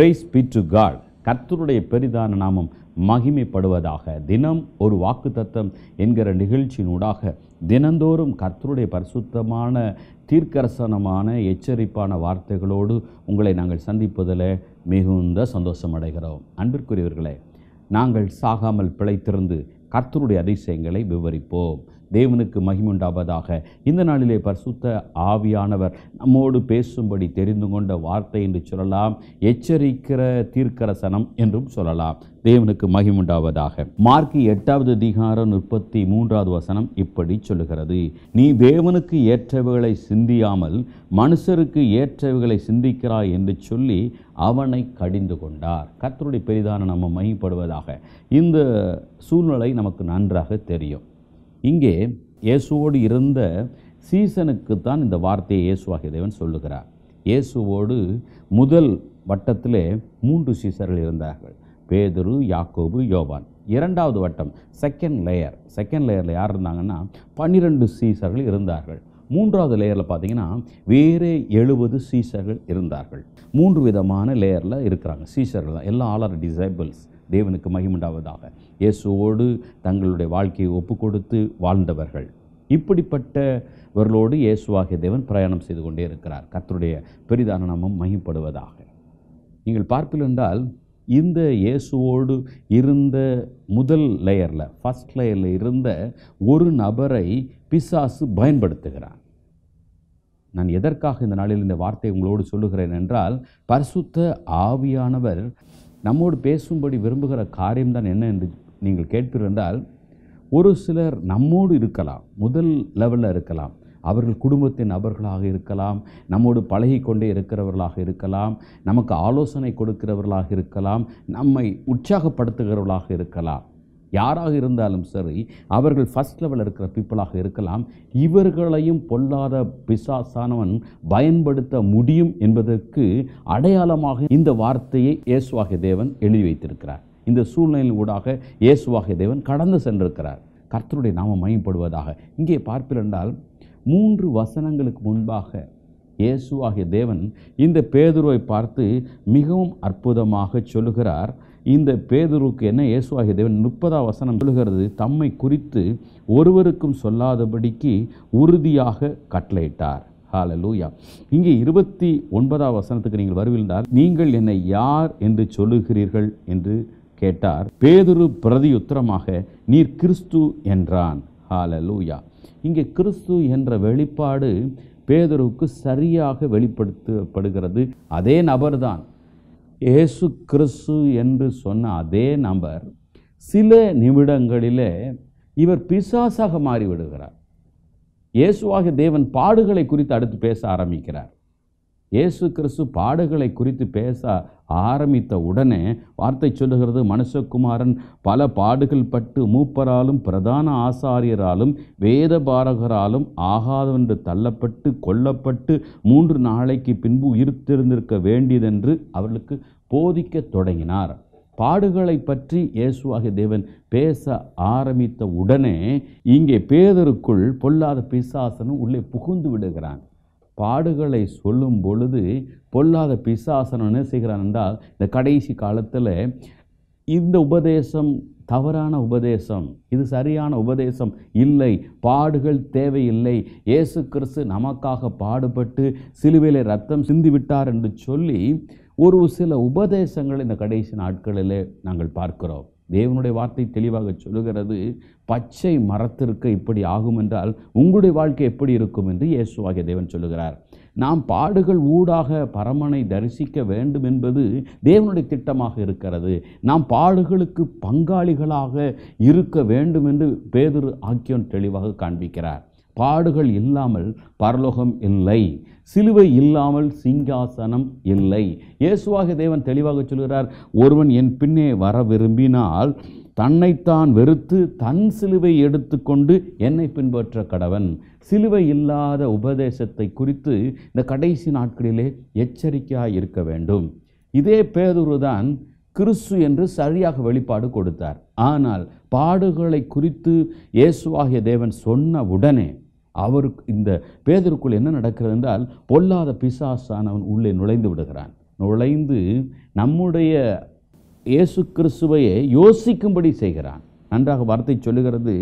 price பீற்று God கர்த்தருடைய பெரிதான நாமம் மகிமைப்படுவதாக தினம் ஒரு வாக்கு தத்தம் என்கிற நிகழ்ச்சியினூடாக தினந்தோறும் கர்த்தருடைய பரிசுத்தமான தீர்க்கரசனமான எச்சரிப்பான வார்த்தைகளோடு உங்களை நாங்கள் சந்திப்பதில் மிகுந்த சந்தோஷம் அடைகிறோம் அன்பிற்குரியவர்களே நாங்கள் சாகாமல் பிழைத்திருந்து கர்த்தருடைய அதிசயங்களை விவரிப்போம் தேவனுக்கு மகிமுண்டாவதாக இந்த நாளிலே பரிசுத்த ஆவியானவர் நம்மோடு பேசும்படி தெரிந்து கொண்ட வார்த்தை என்று சொல்லலாம் எச்சரிக்கிற தீர்க்கரசனம் என்றும் சொல்லலாம் தேவனுக்கு மகிமுண்டாவதாக மார்க்கு எட்டாவது அதிகாரம் முப்பத்தி மூன்றாவது வசனம் இப்படி சொல்லுகிறது நீ தேவனுக்கு ஏற்றவைகளை சிந்தியாமல் மனுஷருக்கு ஏற்றவைகளை சிந்திக்கிறாய் என்று சொல்லி அவனை கடிந்து கொண்டார் கத்தருடைய பெரிதான நம்ம மகிப்படுவதாக இந்த சூழ்நிலை நமக்கு நன்றாக தெரியும் இங்கே இயேசுவோடு இருந்த சீசனுக்கு தான் இந்த வார்த்தையை இயேசுவாக தேவன் சொல்லுகிறார் இயேசுவோடு முதல் வட்டத்தில் மூன்று சீசர்கள் இருந்தார்கள் பேதுரு யாக்கோபு யோவான் இரண்டாவது வட்டம் செகண்ட் லேயர் செகண்ட் லேயரில் யார் இருந்தாங்கன்னா பன்னிரெண்டு சீசர்கள் இருந்தார்கள் மூன்றாவது லேயரில் பார்த்தீங்கன்னா வேறு எழுபது சீசர்கள் இருந்தார்கள் மூன்று விதமான லேயரில் இருக்கிறாங்க சீசர்கள் தான் எல்லா ஆல் ஆர் டிசைபிள்ஸ் தேவனுக்கு மகிமுண்டாவதாக இயேசுவோடு தங்களுடைய வாழ்க்கையை ஒப்பு கொடுத்து வாழ்ந்தவர்கள் இப்படிப்பட்டவர்களோடு இயேசுவாகிய தேவன் பிரயாணம் செய்து கொண்டே இருக்கிறார் கத்தருடைய பெரிதான நாமம் மகிப்படுவதாக நீங்கள் பார்ப்பிலென்றால் இந்த இயேசுவோடு இருந்த முதல் லேயரில் ஃபஸ்ட் லேயரில் இருந்த ஒரு நபரை பிசாசு பயன்படுத்துகிறான் நான் எதற்காக இந்த நாளில் இந்த வார்த்தை உங்களோடு சொல்லுகிறேன் என்றால் பரிசுத்த ஆவியானவர் நம்மோடு பேசும்படி விரும்புகிற காரியம்தான் என்ன என்று நீங்கள் கேட்டிருந்தால் ஒரு சிலர் நம்மோடு இருக்கலாம் முதல் லெவலில் இருக்கலாம் அவர்கள் குடும்பத்தின் நபர்களாக இருக்கலாம் நம்மோடு பழகி கொண்டே இருக்கிறவர்களாக இருக்கலாம் நமக்கு ஆலோசனை கொடுக்கிறவர்களாக இருக்கலாம் நம்மை உற்சாகப்படுத்துகிறவர்களாக இருக்கலாம் யாராக இருந்தாலும் சரி அவர்கள் ஃபஸ்ட் லெவலில் இருக்கிற பீப்புளாக இருக்கலாம் இவர்களையும் பொல்லாத பிசாசானவன் பயன்படுத்த முடியும் என்பதற்கு அடையாளமாக இந்த வார்த்தையை இயேசுவாகிய தேவன் எழுதி வைத்திருக்கிறார் இந்த சூழ்நிலையின் ஊடாக இயேசுவாகிய தேவன் கடந்து சென்றிருக்கிறார் கர்த்தருடைய நாம மயப்படுவதாக இங்கே பார்ப்பிருந்தால் மூன்று வசனங்களுக்கு முன்பாக இயேசுவாகிய தேவன் இந்த பேதுருவை பார்த்து மிகவும் அற்புதமாக சொல்லுகிறார் இந்த பேதுருவுக்கு என்ன இயேசுவாகிய தேவன் முப்பதாம் வசனம் சொல்கிறது தம்மை குறித்து ஒருவருக்கும் சொல்லாதபடிக்கு உறுதியாக கட்டளையிட்டார் லூயா இங்கே இருபத்தி ஒன்பதாம் வசனத்துக்கு நீங்கள் வருவிருந்தால் நீங்கள் என்னை யார் என்று சொல்லுகிறீர்கள் என்று கேட்டார் பேதுரு பிரதியுத்தரமாக நீர் கிறிஸ்து என்றான் ஹால லூயா இங்கே கிறிஸ்து என்ற வெளிப்பாடு பேதுருவுக்கு சரியாக வெளிப்படுத்தப்படுகிறது அதே நபர்தான் ஏசு கிறிஸ்து என்று சொன்ன அதே நபர் சில நிமிடங்களிலே இவர் பிசாசாக மாறிவிடுகிறார் இயேசுவாக தேவன் பாடுகளை குறித்து அடுத்து பேச ஆரம்பிக்கிறார் இயேசு கிறிஸ்து பாடுகளை குறித்து பேச ஆரம்பித்த உடனே வார்த்தை சொல்லுகிறது மனுஷகுமாரன் பல பாடுகள் பட்டு மூப்பராலும் பிரதான ஆசாரியராலும் வேத பாரகராலும் ஆகாதவென்று தள்ளப்பட்டு கொல்லப்பட்டு மூன்று நாளைக்கு பின்பு உயிர்த்திருந்திருக்க வேண்டியதென்று அவர்களுக்கு போதிக்க தொடங்கினார் பாடுகளை பற்றி இயேசுவாகிய தேவன் பேச ஆரம்பித்த உடனே இங்கே பேதருக்குள் பொல்லாத பிசாசனும் உள்ளே புகுந்து விடுகிறான் பாடுகளை சொல்லும் பொழுது பொல்லாத பிசாசனம் என்ன செய்கிறான் என்றால் இந்த கடைசி காலத்தில் இந்த உபதேசம் தவறான உபதேசம் இது சரியான உபதேசம் இல்லை பாடுகள் தேவையில்லை இயேசு கிறிஸ்து நமக்காக பாடுபட்டு சிலுவையிலே ரத்தம் சிந்திவிட்டார் என்று சொல்லி ஒரு சில உபதேசங்கள் இந்த கடைசி நாட்களிலே நாங்கள் பார்க்கிறோம் தேவனுடைய வார்த்தை தெளிவாக சொல்லுகிறது பச்சை மரத்திற்கு இப்படி ஆகும் என்றால் உங்களுடைய வாழ்க்கை எப்படி இருக்கும் என்று இயேசுவாகிய தேவன் சொல்லுகிறார் நாம் பாடுகள் ஊடாக பரமனை தரிசிக்க வேண்டும் என்பது தேவனுடைய திட்டமாக இருக்கிறது நாம் பாடுகளுக்கு பங்காளிகளாக இருக்க வேண்டும் என்று பேதுரு ஆக்கியம் தெளிவாக காண்பிக்கிறார் பாடுகள் இல்லாமல் பரலோகம் இல்லை சிலுவை இல்லாமல் சிங்காசனம் இல்லை இயேசுவாக தேவன் தெளிவாக சொல்கிறார் ஒருவன் என் பின்னே வர விரும்பினால் தன்னைத்தான் வெறுத்து தன் சிலுவை எடுத்துக்கொண்டு என்னை பின்பற்ற கடவன் சிலுவை இல்லாத உபதேசத்தை குறித்து இந்த கடைசி நாட்களிலே எச்சரிக்கையாக இருக்க வேண்டும் இதே பேதுருதான் கிறிஸ்து என்று சரியாக வெளிப்பாடு கொடுத்தார் ஆனால் பாடுகளை குறித்து இயேசுவாகிய தேவன் சொன்ன உடனே அவருக்கு இந்த பேதருக்குள் என்ன நடக்கிறது என்றால் பொல்லாத பிசாசானவன் உள்ளே நுழைந்து விடுகிறான் நுழைந்து நம்முடைய இயேசு கிறிஸ்துவையை யோசிக்கும்படி செய்கிறான் நன்றாக வார்த்தை சொல்லுகிறது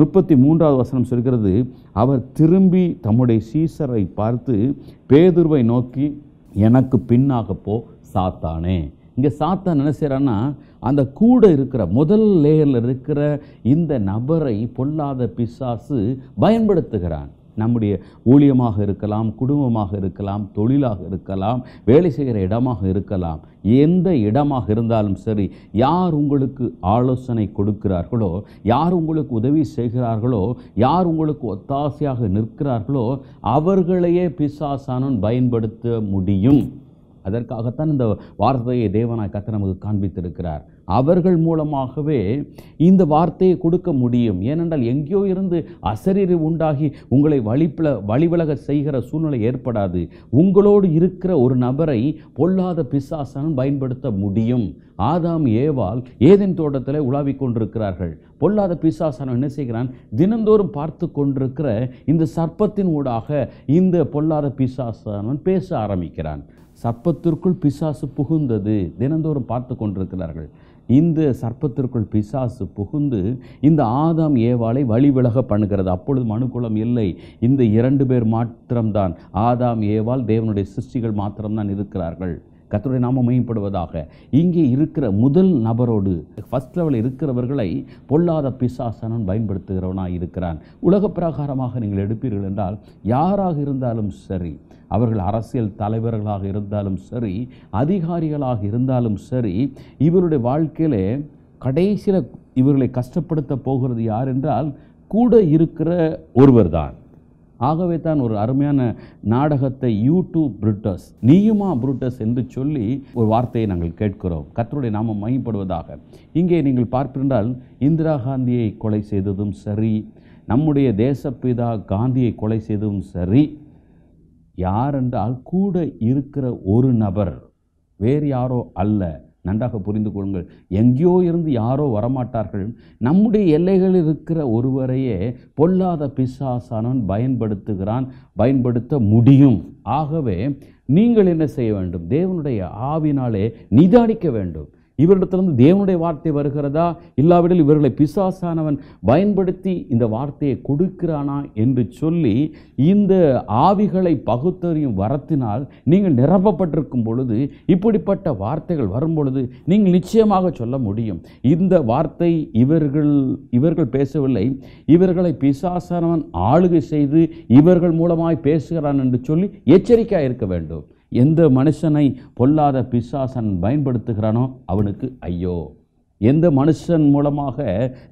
முப்பத்தி மூன்றாவது வசனம் சொல்கிறது அவர் திரும்பி தம்முடைய சீசரை பார்த்து பேதுருவை நோக்கி எனக்கு பின்னாக போ சாத்தானே இங்கே சாத்தா என்ன செய்கிறான்னா அந்த கூட இருக்கிற முதல் லேயரில் இருக்கிற இந்த நபரை பொல்லாத பிசாசு பயன்படுத்துகிறான் நம்முடைய ஊழியமாக இருக்கலாம் குடும்பமாக இருக்கலாம் தொழிலாக இருக்கலாம் வேலை செய்கிற இடமாக இருக்கலாம் எந்த இடமாக இருந்தாலும் சரி யார் உங்களுக்கு ஆலோசனை கொடுக்கிறார்களோ யார் உங்களுக்கு உதவி செய்கிறார்களோ யார் உங்களுக்கு ஒத்தாசையாக நிற்கிறார்களோ அவர்களையே பிசாசானன் பயன்படுத்த முடியும் அதற்காகத்தான் இந்த வார்த்தையை தேவனாய் கத்த நமக்கு காண்பித்திருக்கிறார் அவர்கள் மூலமாகவே இந்த வார்த்தையை கொடுக்க முடியும் ஏனென்றால் எங்கேயோ இருந்து அசரீறு உண்டாகி உங்களை வழிப்பில வழிவிலக செய்கிற சூழ்நிலை ஏற்படாது உங்களோடு இருக்கிற ஒரு நபரை பொல்லாத பிசாசனம் பயன்படுத்த முடியும் ஆதாம் ஏவால் ஏதேன் தோட்டத்தில் உலாவிக் கொண்டிருக்கிறார்கள் பொல்லாத பிசாசனம் என்ன செய்கிறான் தினந்தோறும் பார்த்து கொண்டிருக்கிற இந்த சர்ப்பத்தின் ஊடாக இந்த பொல்லாத பிசாசனன் பேச ஆரம்பிக்கிறான் சர்ப்பத்திற்குள் பிசாசு புகுந்தது தினந்தோறும் பார்த்து கொண்டிருக்கிறார்கள் இந்த சர்ப்பத்திற்குள் பிசாசு புகுந்து இந்த ஆதாம் ஏவாளை வழிவிலக பண்ணுகிறது அப்பொழுது மனுக்குளம் இல்லை இந்த இரண்டு பேர் மாத்திரம்தான் ஆதாம் ஏவாள் தேவனுடைய சிருஷ்டிகள் மாத்திரம்தான் இருக்கிறார்கள் கத்தருடைய நாம மையப்படுவதாக இங்கே இருக்கிற முதல் நபரோடு ஃபஸ்ட் லெவலில் இருக்கிறவர்களை பொல்லாத பிசாசனன் பயன்படுத்துகிறவனாக இருக்கிறான் உலக பிரகாரமாக நீங்கள் எடுப்பீர்கள் என்றால் யாராக இருந்தாலும் சரி அவர்கள் அரசியல் தலைவர்களாக இருந்தாலும் சரி அதிகாரிகளாக இருந்தாலும் சரி இவருடைய வாழ்க்கையில் கடைசியில் இவர்களை கஷ்டப்படுத்த போகிறது யார் என்றால் கூட இருக்கிற ஒருவர் தான் ஆகவே தான் ஒரு அருமையான நாடகத்தை யூடியூப் புருட்டஸ் நீயுமா புருட்டஸ் என்று சொல்லி ஒரு வார்த்தையை நாங்கள் கேட்கிறோம் கத்தருடைய நாம மையப்படுவதாக இங்கே நீங்கள் பார்ப்பிருந்தால் இந்திரா காந்தியை கொலை செய்ததும் சரி நம்முடைய தேசப்பிதா காந்தியை கொலை செய்ததும் சரி யாரென்றால் கூட இருக்கிற ஒரு நபர் வேறு யாரோ அல்ல நன்றாக புரிந்து கொள்ளுங்கள் எங்கேயோ இருந்து யாரோ வரமாட்டார்கள் நம்முடைய எல்லைகளில் இருக்கிற ஒருவரையே பொல்லாத பிசாசானவன் பயன்படுத்துகிறான் பயன்படுத்த முடியும் ஆகவே நீங்கள் என்ன செய்ய வேண்டும் தேவனுடைய ஆவினாலே நிதானிக்க வேண்டும் இவரிடத்திலிருந்து தேவனுடைய வார்த்தை வருகிறதா இல்லாவிடில் இவர்களை பிசாசானவன் பயன்படுத்தி இந்த வார்த்தையை கொடுக்கிறானா என்று சொல்லி இந்த ஆவிகளை பகுத்தறியும் வரத்தினால் நீங்கள் நிரப்பப்பட்டிருக்கும் பொழுது இப்படிப்பட்ட வார்த்தைகள் வரும் பொழுது நீங்கள் நிச்சயமாக சொல்ல முடியும் இந்த வார்த்தை இவர்கள் இவர்கள் பேசவில்லை இவர்களை பிசாசானவன் ஆளுகை செய்து இவர்கள் மூலமாய் பேசுகிறான் என்று சொல்லி எச்சரிக்கையாக இருக்க வேண்டும் எந்த மனுஷனை பொல்லாத பிசாசன் பயன்படுத்துகிறானோ அவனுக்கு ஐயோ எந்த மனுஷன் மூலமாக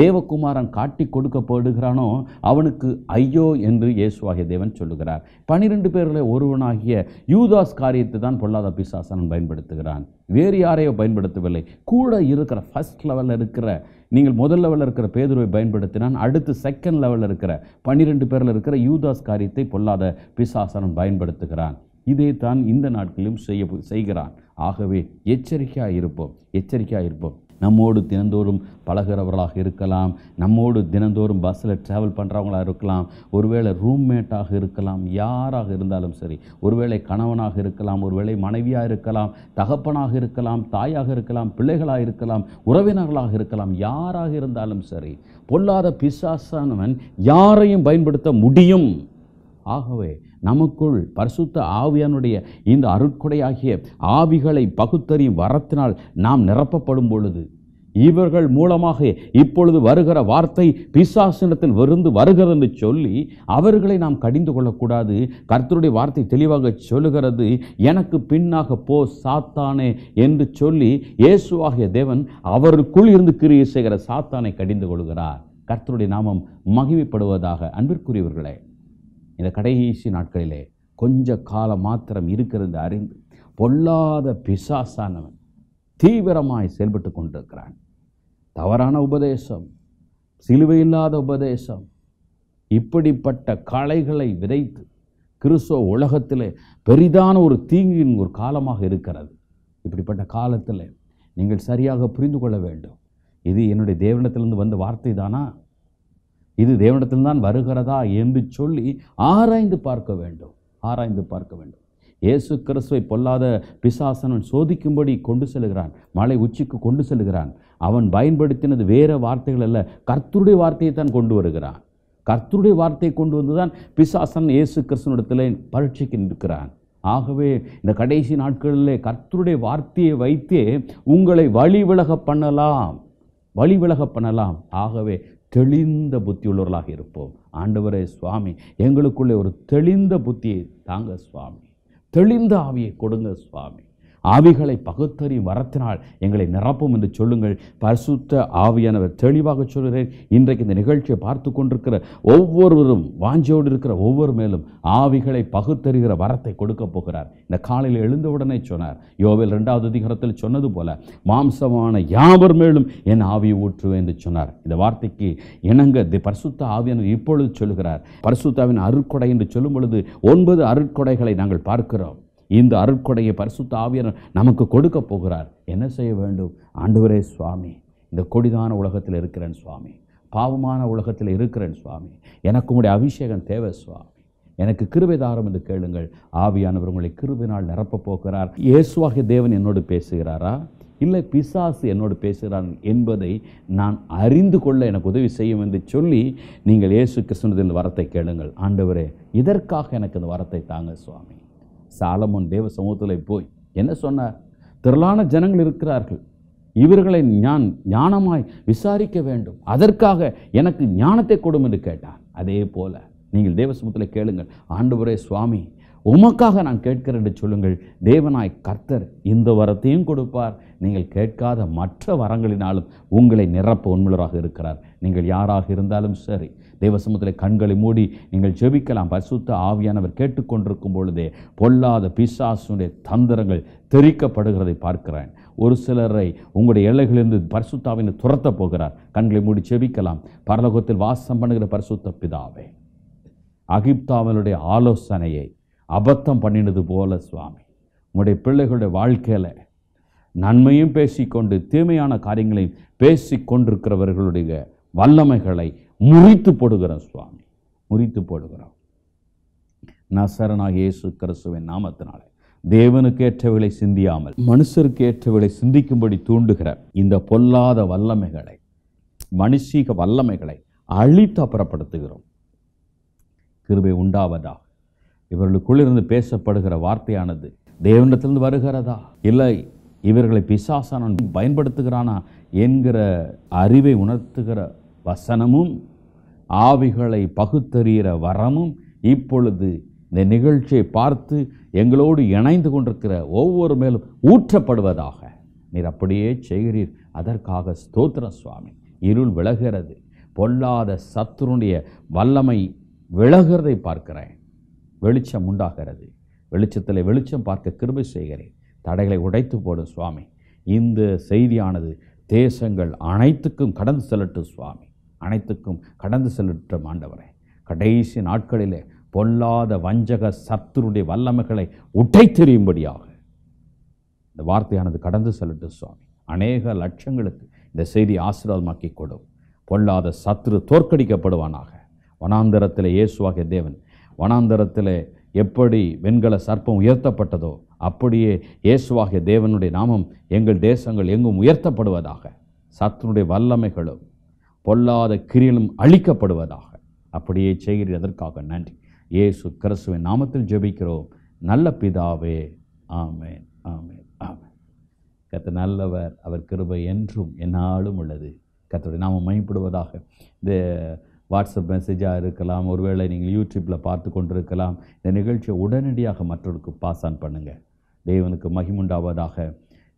தேவகுமாரன் காட்டி கொடுக்கப்படுகிறானோ அவனுக்கு ஐயோ என்று இயேசுவாகிய தேவன் சொல்லுகிறார் பனிரெண்டு பேரில் ஒருவனாகிய யூதாஸ் காரியத்தை தான் பொல்லாத பிசாசனன் பயன்படுத்துகிறான் வேறு யாரையோ பயன்படுத்தவில்லை கூட இருக்கிற ஃபஸ்ட் லெவலில் இருக்கிற நீங்கள் முதல் லெவலில் இருக்கிற பேதுருவை பயன்படுத்தினான் அடுத்து செகண்ட் லெவலில் இருக்கிற பன்னிரெண்டு பேரில் இருக்கிற யூதாஸ் காரியத்தை பொல்லாத பிசாசனன் பயன்படுத்துகிறான் இதே தான் இந்த நாட்களிலும் செய்ய செய்கிறான் ஆகவே எச்சரிக்கையாக இருப்போம் எச்சரிக்கையாக இருப்போம் நம்மோடு தினந்தோறும் பழகிறவர்களாக இருக்கலாம் நம்மோடு தினந்தோறும் பஸ்ஸில் ட்ராவல் பண்ணுறவங்களாக இருக்கலாம் ஒருவேளை ரூம்மேட்டாக இருக்கலாம் யாராக இருந்தாலும் சரி ஒருவேளை கணவனாக இருக்கலாம் ஒருவேளை மனைவியாக இருக்கலாம் தகப்பனாக இருக்கலாம் தாயாக இருக்கலாம் பிள்ளைகளாக இருக்கலாம் உறவினர்களாக இருக்கலாம் யாராக இருந்தாலும் சரி பொல்லாத பிசாசானவன் யாரையும் பயன்படுத்த முடியும் ஆகவே நமக்குள் பரிசுத்த ஆவியானுடைய இந்த அருட்கொடையாகிய ஆவிகளை பகுத்தறியும் வரத்தினால் நாம் நிரப்பப்படும் பொழுது இவர்கள் மூலமாக இப்பொழுது வருகிற வார்த்தை பிசாசினத்தில் விருந்து வருகிறது என்று சொல்லி அவர்களை நாம் கடிந்து கொள்ளக்கூடாது கர்த்தருடைய வார்த்தை தெளிவாக சொல்லுகிறது எனக்கு பின்னாக போ சாத்தானே என்று சொல்லி இயேசுவாகிய தேவன் அவருக்குள் இருந்து கிரியை செய்கிற சாத்தானை கடிந்து கொள்கிறார் கர்த்தருடைய நாமம் மகிமைப்படுவதாக அன்பிற்குரியவர்களே இந்த கடைசி நாட்களிலே கொஞ்ச காலம் மாத்திரம் இருக்கிறது அறிந்து பொல்லாத பிசாசானவன் தீவிரமாய் செயல்பட்டு கொண்டிருக்கிறான் தவறான உபதேசம் சிலுவையில்லாத உபதேசம் இப்படிப்பட்ட களைகளை விதைத்து கிறிஸ்துவ உலகத்தில் பெரிதான ஒரு தீங்கின் ஒரு காலமாக இருக்கிறது இப்படிப்பட்ட காலத்தில் நீங்கள் சரியாக புரிந்து கொள்ள வேண்டும் இது என்னுடைய தேவனத்திலிருந்து வந்த வார்த்தை தானா இது தான் வருகிறதா என்று சொல்லி ஆராய்ந்து பார்க்க வேண்டும் ஆராய்ந்து பார்க்க வேண்டும் இயேசு கிறிஸ்துவை பொல்லாத பிசாசனன் சோதிக்கும்படி கொண்டு செல்கிறான் மலை உச்சிக்கு கொண்டு செல்கிறான் அவன் பயன்படுத்தினது வேறு வார்த்தைகள் அல்ல கர்த்தருடைய வார்த்தையை தான் கொண்டு வருகிறான் கர்த்தருடைய வார்த்தையை கொண்டு வந்து தான் பிசாசன் இயேசு கிறிஸ்தனிடத்தில் பரீட்சைக்கு நிற்கிறான் ஆகவே இந்த கடைசி நாட்களிலே கர்த்தருடைய வார்த்தையை வைத்தே உங்களை வழி விலக பண்ணலாம் வழி விலக பண்ணலாம் ஆகவே தெளிந்த புத்தி உள்ளவர்களாக இருப்போம் ஆண்டவரே சுவாமி எங்களுக்குள்ளே ஒரு தெளிந்த புத்தியை தாங்க சுவாமி தெளிந்த ஆவியை கொடுங்க சுவாமி ஆவிகளை பகுத்தறி வரத்தினால் எங்களை நிரப்பும் என்று சொல்லுங்கள் பரிசுத்த ஆவியானவர் தெளிவாக சொல்கிறேன் இன்றைக்கு இந்த நிகழ்ச்சியை பார்த்து கொண்டிருக்கிற ஒவ்வொருவரும் வாஞ்சியோடு இருக்கிற ஒவ்வொரு மேலும் ஆவிகளை பகுத்தறிகிற வரத்தை கொடுக்க போகிறார் இந்த காலையில் எழுந்தவுடனே சொன்னார் யோவில் ரெண்டாவது அதிகாரத்தில் சொன்னது போல மாம்சமான யாவர் மேலும் என் ஆவியை ஊற்றுவேன் என்று சொன்னார் இந்த வார்த்தைக்கு இணங்க பரிசுத்த ஆவியானவர் இப்பொழுது சொல்கிறார் பரிசுத்தாவின் அருட்கொடை என்று சொல்லும் பொழுது ஒன்பது அருட்கொடைகளை நாங்கள் பார்க்கிறோம் இந்த அருட்கொடையை பரிசுத்த ஆவியர் நமக்கு கொடுக்க போகிறார் என்ன செய்ய வேண்டும் ஆண்டவரே சுவாமி இந்த கொடிதான உலகத்தில் இருக்கிறேன் சுவாமி பாவமான உலகத்தில் இருக்கிறேன் சுவாமி எனக்கு உடைய அபிஷேகம் தேவை சுவாமி எனக்கு கிருபை தாரம் என்று கேளுங்கள் ஆவியானவர் உங்களை கிருபினால் நிரப்பப் போகிறார் இயேசுவாகிய தேவன் என்னோடு பேசுகிறாரா இல்லை பிசாசு என்னோடு பேசுகிறான் என்பதை நான் அறிந்து கொள்ள எனக்கு உதவி செய்யும் என்று சொல்லி நீங்கள் இயேசு இந்த வரத்தை கேளுங்கள் ஆண்டவரே இதற்காக எனக்கு இந்த வரத்தை தாங்க சுவாமி சாலமோன் தேவ சமூகத்தில் போய் என்ன சொன்னார் திரளான ஜனங்கள் இருக்கிறார்கள் இவர்களை நான் ஞானமாய் விசாரிக்க வேண்டும் அதற்காக எனக்கு ஞானத்தை கொடும் என்று கேட்டார் அதே போல நீங்கள் தேவசமூகத்தில் கேளுங்கள் ஆண்டுபுரே சுவாமி உமக்காக நான் கேட்கிறேன் என்று சொல்லுங்கள் தேவனாய் கர்த்தர் இந்த வரத்தையும் கொடுப்பார் நீங்கள் கேட்காத மற்ற வரங்களினாலும் உங்களை நிரப்ப உண்மையராக இருக்கிறார் நீங்கள் யாராக இருந்தாலும் சரி சமூகத்தில் கண்களை மூடி நீங்கள் ஜெபிக்கலாம் பரிசுத்த ஆவியானவர் கேட்டுக்கொண்டிருக்கும் பொழுதே பொல்லாத பிசாசுடைய தந்திரங்கள் தெரிக்கப்படுகிறதை பார்க்கிறேன் ஒரு சிலரை உங்களுடைய எல்லைகளிலிருந்து பரிசுத்தாவினை துரத்த போகிறார் கண்களை மூடி செபிக்கலாம் பரலோகத்தில் வாசம் பண்ணுகிற பரிசுத்த பிதாவே அகிப்தாவினுடைய ஆலோசனையை அபத்தம் பண்ணினது போல சுவாமி உங்களுடைய பிள்ளைகளுடைய வாழ்க்கையில் நன்மையும் பேசிக்கொண்டு தீமையான காரியங்களையும் பேசி கொண்டிருக்கிறவர்களுடைய வல்லமைகளை முறித்து போடுகிறோம் சுவாமி முறித்து போடுகிறோம் நசரனாக இயேசு கிறிஸ்துவின் நாமத்தினாலே தேவனுக்கு விலை சிந்தியாமல் மனுஷருக்கு விலை சிந்திக்கும்படி தூண்டுகிற இந்த பொல்லாத வல்லமைகளை மனுஷீக வல்லமைகளை அழித்து அப்புறப்படுத்துகிறோம் கிருபை உண்டாவதா இவர்களுக்குள்ளிருந்து பேசப்படுகிற வார்த்தையானது தேவனிடத்திலிருந்து வருகிறதா இல்லை இவர்களை பிசாசானன் பயன்படுத்துகிறானா என்கிற அறிவை உணர்த்துகிற வசனமும் ஆவிகளை பகுத்தறிகிற வரமும் இப்பொழுது இந்த நிகழ்ச்சியை பார்த்து எங்களோடு இணைந்து கொண்டிருக்கிற ஒவ்வொரு மேலும் ஊற்றப்படுவதாக நீர் அப்படியே செய்கிறீர் அதற்காக ஸ்தோத்திர சுவாமி இருள் விலகிறது பொல்லாத சத்துருடைய வல்லமை விலகிறதை பார்க்கிறேன் வெளிச்சம் உண்டாகிறது வெளிச்சத்தில் வெளிச்சம் பார்க்க கிருபை செய்கிறேன் தடைகளை உடைத்து போடும் சுவாமி இந்த செய்தியானது தேசங்கள் அனைத்துக்கும் கடந்து செல்லட்டும் சுவாமி அனைத்துக்கும் கடந்து செல்லும் மாண்டவரை கடைசி நாட்களிலே பொல்லாத வஞ்சக சத்துருடைய வல்லமைகளை உடைத்தெறியும்படியாக இந்த வார்த்தையானது கடந்து செல்லட்டும் சுவாமி அநேக லட்சங்களுக்கு இந்த செய்தி ஆசீர்வாதமாக்கி கொடும் பொல்லாத சத்துரு தோற்கடிக்கப்படுவானாக வனாந்தரத்தில் இயேசுவாக தேவன் வனாந்தரத்தில் எப்படி வெண்கல சர்ப்பம் உயர்த்தப்பட்டதோ அப்படியே இயேசுவாகிய தேவனுடைய நாமம் எங்கள் தேசங்கள் எங்கும் உயர்த்தப்படுவதாக சத்துருடைய வல்லமைகளும் பொல்லாத கிரியலும் அழிக்கப்படுவதாக அப்படியே செய்கிறீர் அதற்காக நன்றி ஏசு கிறிஸ்துவின் நாமத்தில் ஜெபிக்கிறோம் நல்ல பிதாவே ஆமேன் ஆமேன் ஆமேன் கத்த நல்லவர் அவர் கிருபை என்றும் என்னாலும் உள்ளது கத்தோடைய நாம் மயப்படுவதாக இந்த வாட்ஸ்அப் மெசேஜாக இருக்கலாம் ஒருவேளை நீங்கள் யூடியூப்பில் பார்த்து கொண்டிருக்கலாம் இந்த நிகழ்ச்சியை உடனடியாக மற்றவருக்கு பாஸ் ஆன் பண்ணுங்கள் தேவனுக்கு மகிமுண்டாவதாக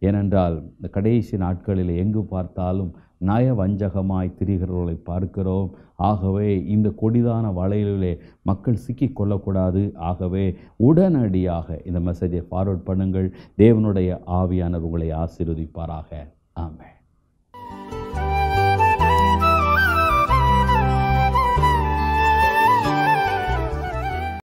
ஏனென்றால் இந்த கடைசி நாட்களில் எங்கு பார்த்தாலும் நயவஞ்சகமாய் திரிகிறவர்களை பார்க்கிறோம் ஆகவே இந்த கொடிதான வலையிலே மக்கள் சிக்கி கொள்ளக்கூடாது ஆகவே உடனடியாக இந்த மெசேஜை ஃபார்வர்ட் பண்ணுங்கள் தேவனுடைய ஆவியானவர்களை உங்களை ஆசீர்வதிப்பாராக ஆமாம்